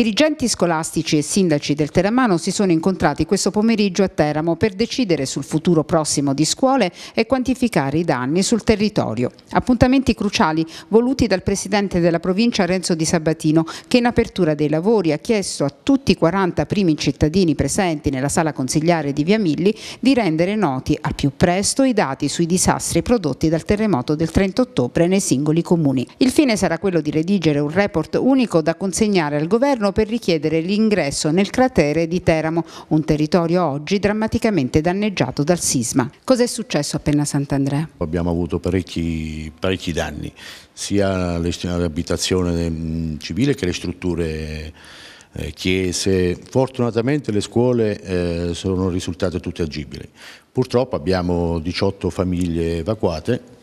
Dirigenti scolastici e sindaci del Teramano si sono incontrati questo pomeriggio a Teramo per decidere sul futuro prossimo di scuole e quantificare i danni sul territorio. Appuntamenti cruciali voluti dal presidente della provincia Renzo Di Sabatino che in apertura dei lavori ha chiesto a tutti i 40 primi cittadini presenti nella sala consigliare di Via Milli di rendere noti al più presto i dati sui disastri prodotti dal terremoto del 30 ottobre nei singoli comuni. Il fine sarà quello di redigere un report unico da consegnare al governo italiano per richiedere l'ingresso nel cratere di Teramo, un territorio oggi drammaticamente danneggiato dal sisma. Cos'è successo appena Sant'Andrea? Abbiamo avuto parecchi, parecchi danni, sia l'abitazione ehm, civile che le strutture eh, chiese. Fortunatamente le scuole eh, sono risultate tutte agibili. Purtroppo abbiamo 18 famiglie evacuate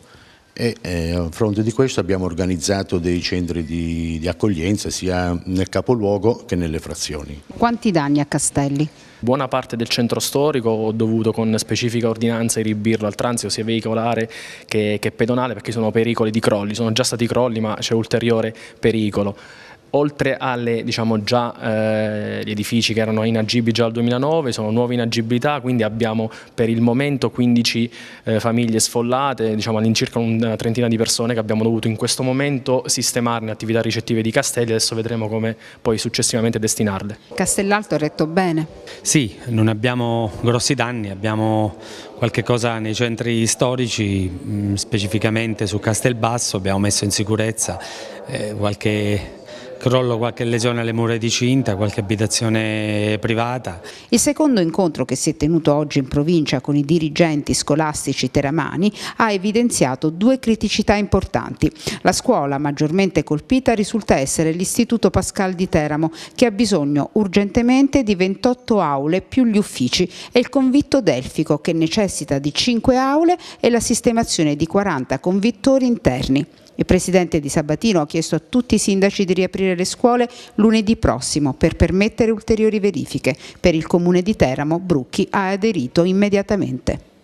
e eh, a fronte di questo abbiamo organizzato dei centri di, di accoglienza sia nel capoluogo che nelle frazioni. Quanti danni a Castelli? Buona parte del centro storico ho dovuto con specifica ordinanza iribirlo al transito sia veicolare che, che pedonale perché sono pericoli di crolli, sono già stati crolli ma c'è ulteriore pericolo oltre agli diciamo, eh, edifici che erano inagibili già dal 2009 sono nuove inagibilità quindi abbiamo per il momento 15 eh, famiglie sfollate diciamo all'incirca una trentina di persone che abbiamo dovuto in questo momento sistemarne attività ricettive di Castelli adesso vedremo come poi successivamente destinarle Castellalto ha retto bene? Sì, non abbiamo grossi danni abbiamo qualche cosa nei centri storici mh, mm, specificamente su Castelbasso abbiamo messo in sicurezza eh, qualche crollo qualche lesione alle mura di Cinta, qualche abitazione privata. Il secondo incontro che si è tenuto oggi in provincia con i dirigenti scolastici teramani ha evidenziato due criticità importanti. La scuola maggiormente colpita risulta essere l'Istituto Pascal di Teramo che ha bisogno urgentemente di 28 aule più gli uffici e il convitto delfico che necessita di 5 aule e la sistemazione di 40 convittori interni. Il presidente di Sabatino ha chiesto a tutti i sindaci di riaprire riaprire le scuole lunedì prossimo per permettere ulteriori verifiche. Per il comune di Teramo, Brucchi ha aderito immediatamente.